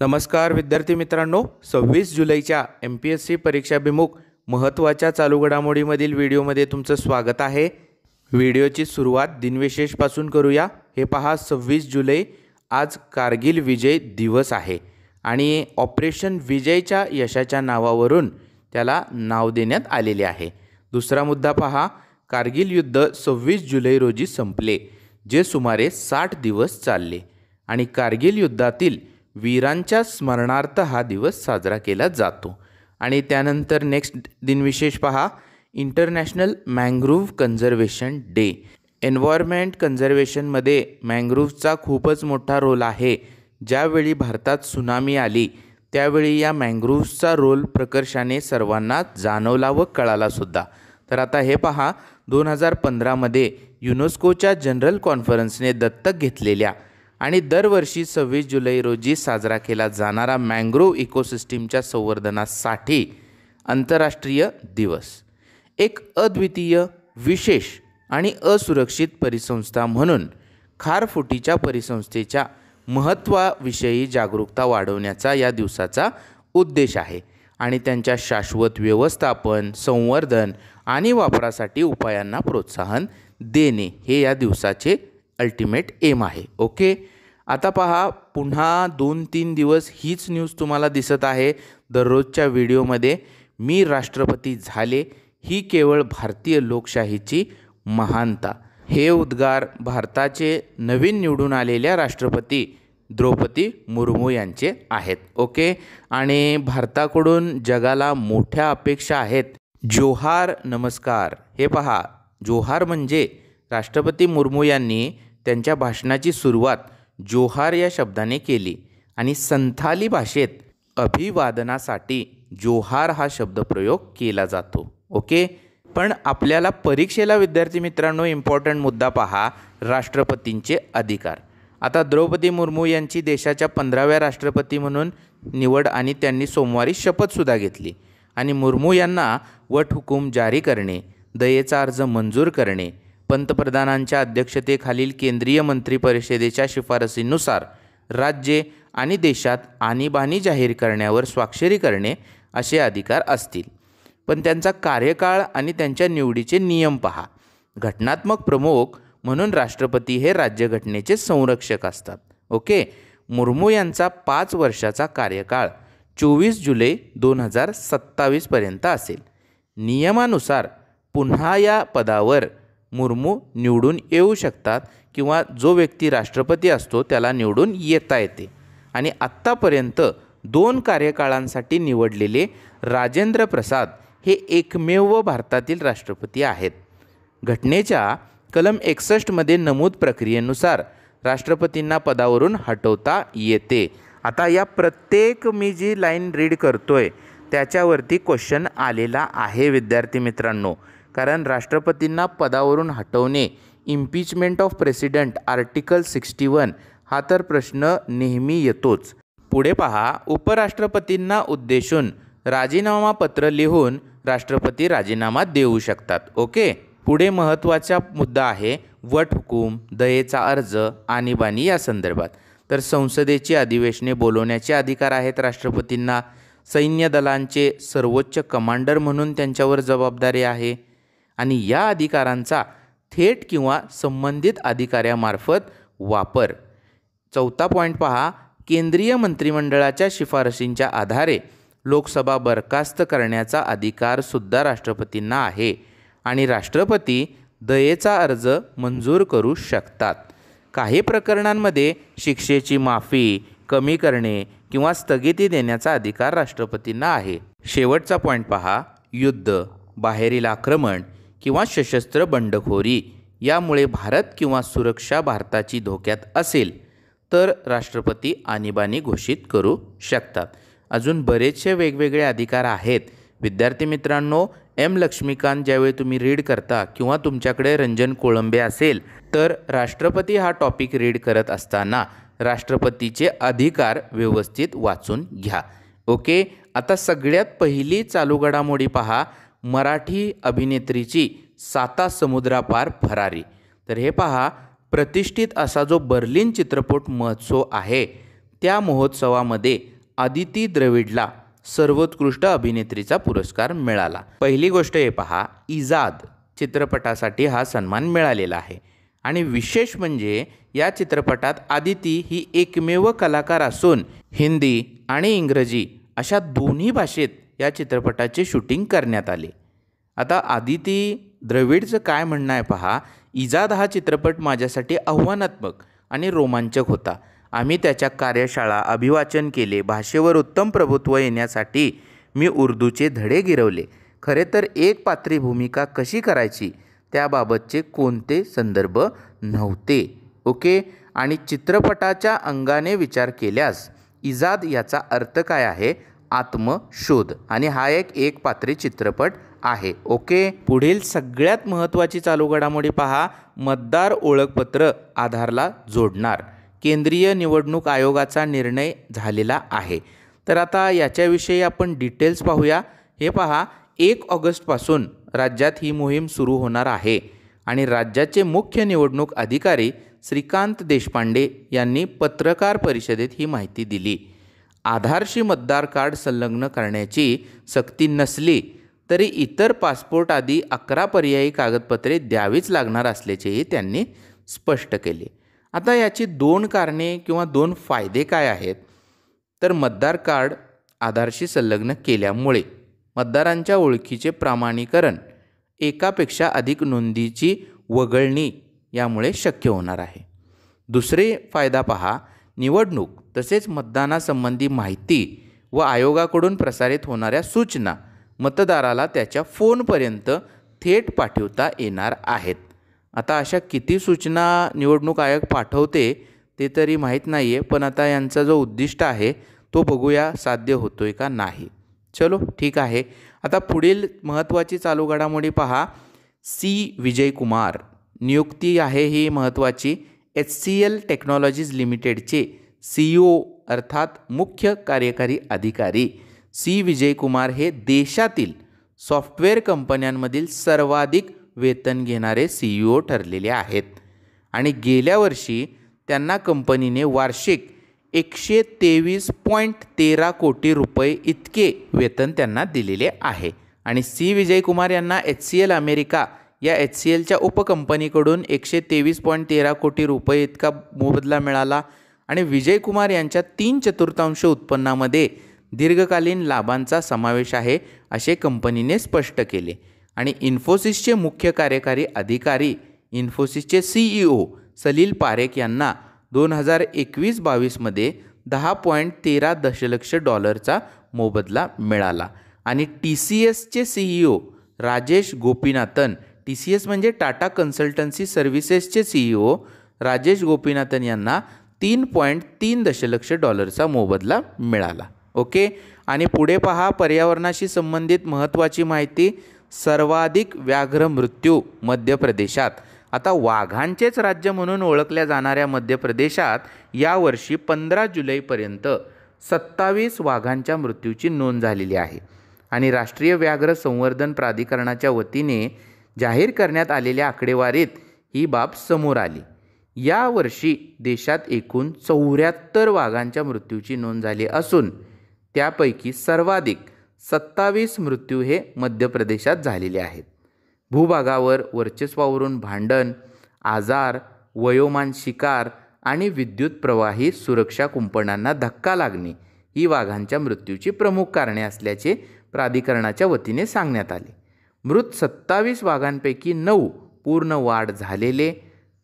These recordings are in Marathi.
नमस्कार विद्यार्थी मित्रांनो सव्वीस जुलैच्या एम पी एस सी परीक्षाभिमुख महत्त्वाच्या चालू घडामोडीमधील व्हिडिओमध्ये तुमचं स्वागत आहे व्हिडिओची सुरुवात दिनविशेषपासून करूया हे पहा सव्वीस जुलै आज कारगिल विजय दिवस आहे आणि ऑपरेशन विजयच्या यशाच्या नावावरून त्याला नाव देण्यात आलेले आहे दुसरा मुद्दा पहा कारगिल युद्ध सव्वीस जुलै रोजी संपले जे सुमारे साठ दिवस चालले आणि कारगिल युद्धातील वीरांच्या स्मरणार्थ हा दिवस साजरा केला जातो आणि त्यानंतर नेक्स्ट दिनविशेष पहा international mangrove conservation day environment कन्झर्वेशनमध्ये मँग्रूव्हचा खूपच मोठा रोल आहे ज्यावेळी भारतात सुनामी आली त्यावेळी या मँग्रूव्हचा रोल प्रकर्षाने सर्वांना जाणवला व कळालासुद्धा तर आता हे पहा दोन हजार पंधरामध्ये युनेस्कोच्या जनरल कॉन्फरन्सने दत्तक घेतलेल्या आणि दरवर्षी सव्वीस जुलै रोजी साजरा केला जाणारा मँग्रोव इकोसिस्टीमच्या संवर्धनासाठी आंतरराष्ट्रीय दिवस एक अद्वितीय विशेष आणि असुरक्षित परिसंस्था म्हणून खारफुटीच्या परिसंस्थेच्या महत्त्वाविषयी जागरूकता वाढवण्याचा या दिवसाचा उद्देश आहे आणि त्यांच्या शाश्वत व्यवस्थापन संवर्धन आणि वापरासाठी उपायांना प्रोत्साहन देणे हे या दिवसाचे अल्टिमेट एम आहे ओके आता पहा पुन्हा दोन तीन दिवस हीच न्यूज तुम्हाला दिसत आहे दररोजच्या व्हिडिओमध्ये मी राष्ट्रपती झाले ही केवळ भारतीय लोकशाहीची महानता हे उद्गार भारताचे नवीन निवडून आलेल्या राष्ट्रपती द्रौपदी मुर्मू यांचे आहेत ओके आणि भारताकडून जगाला मोठ्या अपेक्षा आहेत जोहार नमस्कार हे पहा जोहार म्हणजे राष्ट्रपती मुर्मू यांनी त्यांच्या भाषणाची सुरुवात जोहार या शब्दाने केली आणि संथाली भाषेत अभिवादनासाठी जोहार हा शब्दप्रयोग केला जातो ओके पण आपल्याला परीक्षेला विद्यार्थी मित्रांनो इम्पॉर्टंट मुद्दा पहा राष्ट्रपतींचे अधिकार आता द्रौपदी मुर्मू यांची देशाच्या पंधराव्या राष्ट्रपती म्हणून निवड आणि त्यांनी सोमवारी शपथसुद्धा घेतली आणि मुर्मू यांना वटहुकूम जारी करणे दयेचा अर्ज मंजूर करणे पंतप्रधानांच्या अध्यक्षतेखालील केंद्रीय मंत्री परिषदेच्या शिफारसींनुसार राज्ये आणि देशात आणीबाणी जाहीर करण्यावर स्वाक्षरी करणे असे अधिकार असतील पण त्यांचा कार्यकाळ आणि त्यांच्या निवडीचे नियम पहा घटनात्मक प्रमुख म्हणून राष्ट्रपती हे राज्यघटनेचे संरक्षक असतात ओके मुर्मू यांचा पाच वर्षाचा कार्यकाळ चोवीस जुलै दोन हजार सत्तावीसपर्यंत असेल नियमानुसार पुन्हा या पदावर मुर्मू निवडून येऊ शकतात किंवा जो व्यक्ती राष्ट्रपती असतो त्याला निवडून येता येते आणि आत्तापर्यंत दोन कार्यकाळांसाठी निवडलेले राजेंद्र प्रसाद हे एकमेव भारतातील राष्ट्रपती आहेत घटनेच्या कलम एकसष्टमध्ये नमूद प्रक्रियेनुसार राष्ट्रपतींना पदावरून हटवता येते आता या प्रत्येक मी जी लाईन रीड करतो आहे त्याच्यावरती क्वेश्चन आलेला आहे विद्यार्थी मित्रांनो कारण राष्ट्रपतींना पदावरून हटवणे impeachment of president article sixty one हा तर प्रश्न नेहमी येतोच पुढे पहा उपराष्ट्रपतींना उद्देशून राजीनामा पत्र लिहून राष्ट्रपती राजीनामा देऊ शकतात ओके पुढे महत्त्वाचा मुद्दा आहे वट हुकूम दयेचा अर्ज आणीबाणी या संदर्भात तर संसदेची अधिवेशने बोलवण्याचे अधिकार आहेत राष्ट्रपतींना सैन्य दलांचे सर्वोच्च कमांडर म्हणून त्यांच्यावर जबाबदारी आहे आणि या अधिकारांचा थेट किंवा संबंधित अधिकाऱ्यामार्फत वापर चौथा पॉईंट पहा केंद्रीय मंत्रिमंडळाच्या शिफारशींच्या आधारे लोकसभा बरखास्त करण्याचा अधिकारसुद्धा राष्ट्रपतींना आहे आणि राष्ट्रपती दयेचा अर्ज मंजूर करू शकतात काही प्रकरणांमध्ये शिक्षेची माफी कमी करणे किंवा स्थगिती देण्याचा अधिकार राष्ट्रपतींना आहे शेवटचा पॉईंट पहा युद्ध बाहेरील आक्रमण किंवा सशस्त्र बंडखोरी यामुळे भारत किंवा सुरक्षा भारताची धोक्यात असेल तर राष्ट्रपती आणीबाणी घोषित करू शकतात अजून बरेचसे वेगवेगळे अधिकार आहेत विद्यार्थी मित्रांनो एम लक्ष्मीकांत ज्यावेळी तुम्ही रीड करता किंवा तुमच्याकडे रंजन कोळंबे असेल तर राष्ट्रपती हा टॉपिक रीड करत असताना राष्ट्रपतीचे अधिकार व्यवस्थित वाचून घ्या ओके आता सगळ्यात पहिली चालू घडामोडी पहा मराठी अभिनेत्रीची साता समुद्रापार फरारी तर हे पहा प्रतिष्ठित असा जो बर्लिन चित्रपट महोत्सव आहे त्या महोत्सवामध्ये आदिती द्रविडला सर्वोत्कृष्ट अभिनेत्रीचा पुरस्कार मिळाला पहिली गोष्ट हे पहा इजाद चित्रपटासाठी हा सन्मान मिळालेला आहे आणि विशेष म्हणजे या चित्रपटात आदिती ही एकमेव कलाकार असून हिंदी आणि इंग्रजी अशा दोन्ही भाषेत या चित्रपटाचे शूटिंग करण्यात आले आता आदिती द्रविडचं काय म्हणणं आहे पहा इजाद हा चित्रपट माझ्यासाठी आव्हानात्मक आणि रोमांचक होता आम्ही त्याच्या कार्यशाळा अभिवाचन केले भाषेवर उत्तम प्रभुत्व येण्यासाठी मी उर्दूचे धडे गिरवले खरे तर एक पात्री भूमिका कशी करायची त्याबाबतचे कोणते संदर्भ नव्हते ओके आणि चित्रपटाच्या अंगाने विचार केल्यास इजाद याचा अर्थ काय आहे आत्मशोध आणि हा एक एक पात्री चित्रपट आहे ओके पुढील सगळ्यात महत्त्वाची चालू घडामोडी पहा मतदार ओळखपत्र आधारला जोडणार केंद्रीय निवडणूक आयोगाचा निर्णय झालेला आहे तर आता याच्याविषयी आपण डिटेल्स पाहूया हे पहा एक ऑगस्टपासून राज्यात ही मोहीम सुरू होणार आहे आणि राज्याचे मुख्य निवडणूक अधिकारी श्रीकांत देशपांडे यांनी पत्रकार परिषदेत ही माहिती दिली आधारशी मतदार कार्ड संलग्न करण्याची सक्ती नसली तरी इतर पासपोर्ट आदी अकरा पर्यायी कागदपत्रे द्यावीच लागणार असल्याचेही त्यांनी स्पष्ट केले आता याची दोन कारणे किंवा दोन फायदे काय आहेत तर मतदार कार्ड आधारशी संलग्न केल्यामुळे मतदारांच्या ओळखीचे प्रमाणीकरण एकापेक्षा अधिक नोंदीची वगळणी यामुळे शक्य होणार आहे दुसरे फायदा पहा निवडणूक तसेच मतदानासंबंधी माहिती व आयोगाकडून प्रसारित होणाऱ्या सूचना मतदाराला त्याच्या फोनपर्यंत थेट पाठवता येणार आहेत आता अशा किती सूचना निवडणूक आयोग पाठवते ते तरी माहीत नाही आहे पण आता यांचा जो उद्दिष्ट आहे तो बघूया साध्य होतोय का नाही चलो ठीक आहे आता पुढील महत्त्वाची चालू घडामोडी पहा सी विजयकुमार नियुक्ती आहे ही महत्त्वाची एच सी एल टेक्नॉलॉजीज लिमिटेडचे सी ओ अर्थात मुख्य कार्यकारी अधिकारी सी विजयकुमार हे देशातील सॉफ्टवेअर कंपन्यांमधील सर्वाधिक वेतन घेणारे सी ओ ठरलेले आहेत आणि गेल्या वर्षी त्यांना कंपनीने वार्षिक एकशे तेवीस पॉईंट तेरा कोटी रुपये इतके वेतन त्यांना दिलेले आहे आणि सी विजयकुमार यांना एच सी एल अमेरिका या एच सी एलच्या उपकंपनीकडून एकशे तेवीस पॉईंट तेरा कोटी रुपये इतका मोबदला मिळाला आणि विजय कुमार यांच्या तीन चतुर्थांश उत्पन्नामध्ये दीर्घकालीन लाभांचा समावेश आहे असे कंपनीने स्पष्ट केले आणि इन्फोसिसचे मुख्य कार्यकारी अधिकारी इन्फोसिसचे सीईओ e सलील पारेख यांना दोन हजार एकवीस बावीसमध्ये दहा पॉईंट तेरा दशलक्ष डॉलरचा मोबदला मिळाला आणि टी सी एसचे CEO Rajesh Gopinathan T C S म्हणजे टाटा कन्सल्टन्सी सर्व्हिसेसचे सीईओ राजेश गोपीनाथन यांना तीन पॉईंट तीन दशलक्ष डॉलरचा मोबदला मिळाला ओके आणि पुढे पहा पर्यावरणाशी संबंधित महत्त्वाची माहिती सर्वाधिक व्याघ्र मृत्यू मध्य प्रदेशात आता वाघांचेच राज्य म्हणून ओळखल्या जाणाऱ्या मध्य प्रदेशात यावर्षी पंधरा जुलैपर्यंत सत्तावीस वाघांच्या मृत्यूची नोंद झालेली आहे आणि राष्ट्रीय व्याघ्र संवर्धन प्राधिकरणाच्या वतीने जाहीर करण्यात आलेल्या आकडेवारीत ही बाब समोर आली यावर्षी देशात एकूण चौऱ्याहत्तर वाघांच्या मृत्यूची नोंद झाली असून त्यापैकी सर्वाधिक सत्तावीस मृत्यू हे मध्य प्रदेशात झालेले आहेत भूभागावर वर्चस्वावरून भांडण आजार वयोमान शिकार आणि विद्युत प्रवाही सुरक्षा कुंपणांना धक्का लागणे ही वाघांच्या मृत्यूची प्रमुख कारणे असल्याचे प्राधिकरणाच्या वतीने सांगण्यात आले मृत सत्तावीस वाघांपैकी नऊ पूर्ण वाढ झालेले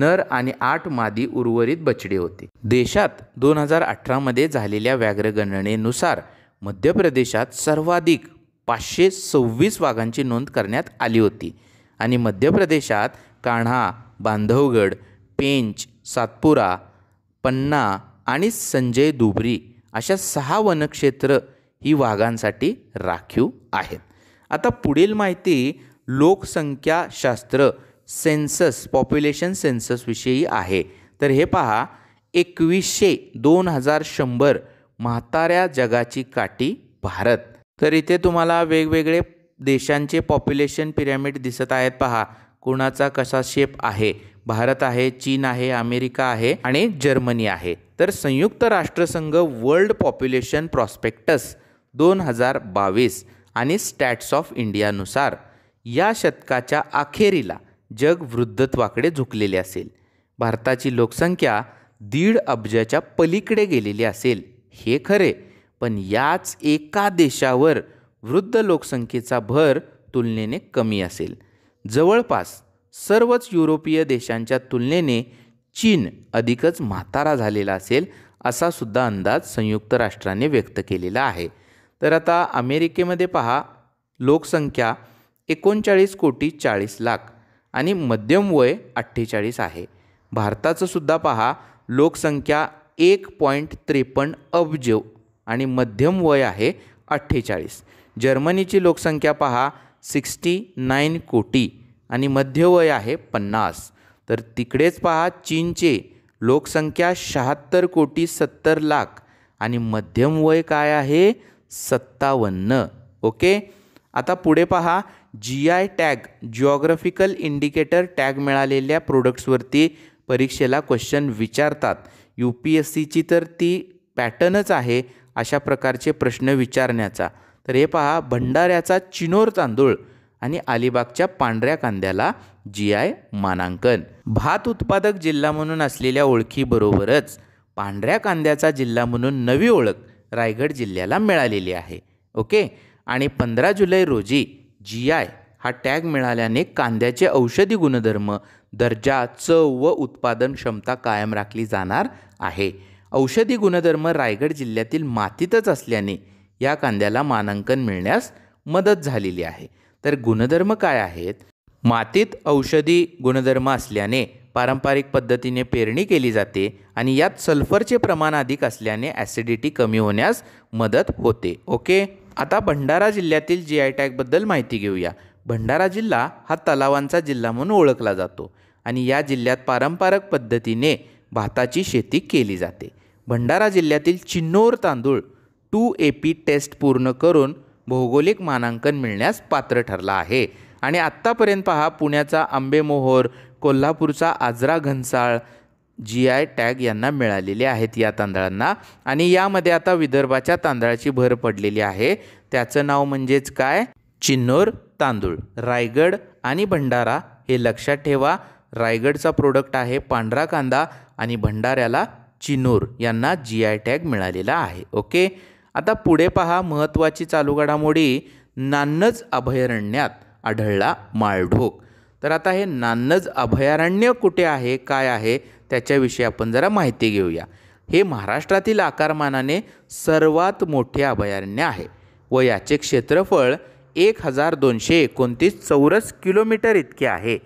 नर आणि आठ मादी उर्वरित बछडे होते देशात दोन हजार अठरामध्ये झालेल्या व्याघ्रगणनेनुसार मध्य प्रदेशात सर्वाधिक पाचशे सव्वीस वाघांची नोंद करण्यात आली होती आणि मध्य प्रदेशात कान्हा बांधवगड पेंच सातपुरा पन्ना आणि संजय दुबरी अशा सहा वनक्षेत्र ही वाघांसाठी राखीव आहेत आता पुढील माहिती लोकसंख्याशास्त्र सेन्सस पॉप्युलेशन सेन्ससविषयी आहे तर हे पहा एकवीसशे दोन हजार शंभर म्हाताऱ्या जगाची काठी भारत तर इथे तुम्हाला वेगवेगळे देशांचे पॉप्युलेशन पिरॅमिड दिसत आहेत पहा कोणाचा कसा शेप आहे भारत आहे चीन आहे अमेरिका आहे आणि जर्मनी आहे तर संयुक्त राष्ट्रसंघ वर्ल्ड पॉप्युलेशन प्रॉस्पेक्टस दोन हजार बावीस आणि स्टॅट्स ऑफ इंडियानुसार या शतकाच्या अखेरीला जग वृद्धत्वाकडे झुकलेले असेल भारताची लोकसंख्या दीड अब्जाच्या पलीकडे गेलेली असेल हे खरे पण याच एका देशावर वृद्ध लोकसंख्येचा भर तुलनेने कमी असेल जवळपास सर्वच युरोपीय देशांच्या तुलनेने चीन अधिकच म्हातारा झालेला असेल असा सुद्धा अंदाज संयुक्त राष्ट्राने व्यक्त केलेला आहे तर आता अमेरिकेमध्ये पहा लोकसंख्या एकोणचाळीस कोटी चाळीस लाख आणि मध्यम वय अठ्ठेचाळीस आहे भारताचं सुद्धा पहा लोकसंख्या एक पॉईंट त्रेपन्न अब्ज आणि मध्यम वय आहे अठ्ठेचाळीस जर्मनीची लोकसंख्या पहा सिक्स्टी नाईन कोटी आणि मध्यवय आहे पन्नास तर तिकडेच पहा चीनचे लोकसंख्या शहात्तर कोटी सत्तर लाख आणि मध्यम वय काय आहे सत्तावन्न ओके आता पुढे पहा G I tag geographical indicator tag मिळालेल्या प्रोडक्ट्सवरती परीक्षेला क्वेश्चन विचारतात यू पी एस सीची तर ती पॅटर्नच आहे अशा प्रकारचे प्रश्न विचारण्याचा तर हे पहा भंडाऱ्याचा चिनोर तांदूळ आणि अलिबागच्या पांढऱ्या कांद्याला जी आय मानांकन भात उत्पादक जिल्हा म्हणून असलेल्या ओळखीबरोबरच पांढऱ्या कांद्याचा जिल्हा म्हणून नवी ओळख रायगड जिल्ह्याला मिळालेली आहे ओके आणि पंधरा जुलै रोजी जी आय हा टॅग मिळाल्याने कांद्याचे औषधी गुणधर्म दर्जा चव व उत्पादन क्षमता कायम राखली जाणार आहे औषधी गुणधर्म रायगड जिल्ह्यातील मातीतच असल्याने या कांद्याला मानांकन मिळण्यास मदत झालेली आहे तर गुणधर्म काय आहेत मातीत औषधी गुणधर्म असल्याने पारंपरिक पद्धतीने पेरणी केली जाते आणि यात सल्फरचे प्रमाण अधिक असल्याने ॲसिडिटी कमी होण्यास मदत होते ओके आता भंडारा जिल्ह्यातील जी आय टॅगबद्दल माहिती घेऊया भंडारा जिल्हा हा तलावांचा जिल्हा म्हणून ओळखला जातो आणि या जिल्ह्यात पारंपरिक पद्धतीने भाताची शेती केली जाते भंडारा जिल्ह्यातील चिन्नोर तांदूळ टू ए पी टेस्ट पूर्ण करून भौगोलिक मानांकन मिळण्यास पात्र ठरला आहे आणि आत्तापर्यंत पहा पुण्याचा आंबेमोहोर कोल्हापूरचा Ajara Ghansal G I tag यांना मिळालेले आहेत या तांदळांना आणि यामध्ये आता विदर्भाच्या तांदळाची भर पडलेली आहे त्याचं नाव म्हणजेच काय चिन्नोर तांदूळ रायगड आणि भंडारा हे लक्षात ठेवा रायगडचा प्रोडक्ट आहे पांढरा कांदा आणि भंडाऱ्याला चिनोर यांना जी आय टॅग मिळालेला आहे ओके आता पुढे पहा महत्त्वाची चालू घडामोडी नान्नज अभयारण्यात आढळला माळढोक तर आता हे नान्नज अभयारण्य कुठे आहे काय आहे त्याच्याविषयी आपण जरा माहिती घेऊया हे महाराष्ट्रातील आकारमानाने सर्वात मोठे अभयारण्य आहे व याचे क्षेत्रफळ एक हजार दोनशे एकोणतीस चौरस किलोमीटर इतके आहे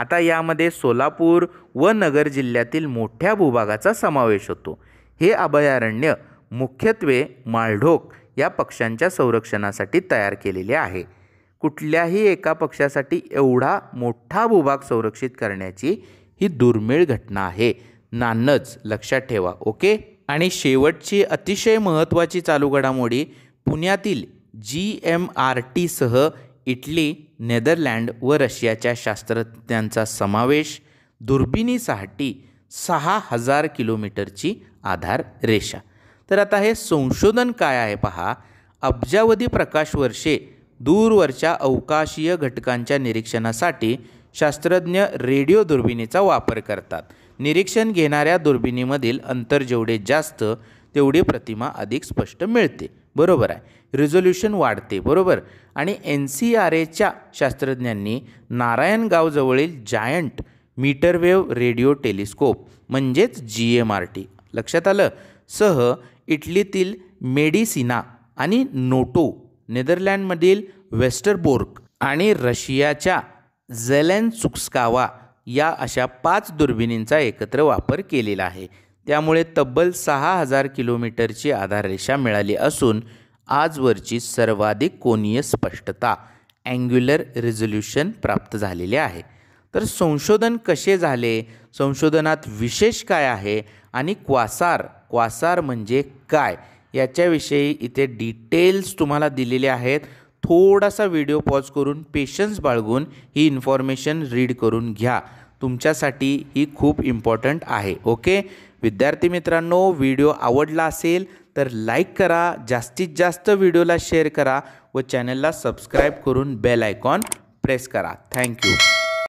आता यामध्ये सोलापूर व नगर जिल्ह्यातील मोठ्या भूभागाचा समावेश होतो हे अभयारण्य मुख्यत्वे माळढोक या पक्ष्यांच्या संरक्षणासाठी तयार केलेले आहे कुठल्याही एका पक्षासाठी एवढा मोठा भूभाग संरक्षित करण्याची ही दुर्मिळ घटना आहे नानच लक्षात ठेवा ओके आणि शेवटची अतिशय महत्त्वाची चालू घडामोडी पुण्यातील जी एम आर टीसह इटली नेदरलँड व रशियाच्या शास्त्रज्ञांचा समावेश दुर्बिणीसाठी सहा हजार किलोमीटरची आधार रेषा तर आता हे संशोधन काय आहे पहा अब्जावधी प्रकाशवर्षे दूरवरच्या अवकाशीय घटकांच्या निरीक्षणासाठी शास्त्रज्ञ रेडिओ दुर्बिणीचा वापर करतात निरीक्षण घेणाऱ्या दुर्बिणीमधील अंतर जेवढे जास्त तेवढी प्रतिमा अधिक स्पष्ट मिळते बरोबर आहे रिझोल्यूशन वाढते बरोबर आणि एन सी आर एच्या शास्त्रज्ञांनी नारायणगावजवळील जायंट मीटरवेव्ह रेडिओ टेलिस्कोप म्हणजेच जी एम आर टी लक्षात आलं सह इटलीतील मेडिसिना आणि नोटो नेदरलँडमधील वेस्टरबोर्क आणि रशियाच्या झेलेन सुक्सकावा या अशा पाच दुर्बिणींचा एकत्र वापर केलेला आहे त्यामुळे तब्बल सहा हजार किलोमीटरची आधाररेषा मिळाली असून आजवरची सर्वाधिक कोणीय स्पष्टता अँग्युलर रिझोल्युशन प्राप्त झालेले आहे तर संशोधन कसे झाले संशोधनात विशेष काय आहे आणि क्वासार क्वासार म्हणजे काय याच्याविषयी इथे डिटेल्स तुम्हाला दिलेले आहेत थोडासा व्हिडिओ पॉज करून पेशन्स बाळगून ही इन्फॉर्मेशन रीड करून घ्या तुमच्यासाठी ही खूप इम्पॉर्टंट आहे ओके विद्यार्थी मित्रांनो व्हिडिओ आवडला असेल तर लाईक करा जास्तीत जास्त व्हिडिओला शेअर करा व चॅनलला सबस्क्राईब करून बेल आयकॉन प्रेस करा थँक्यू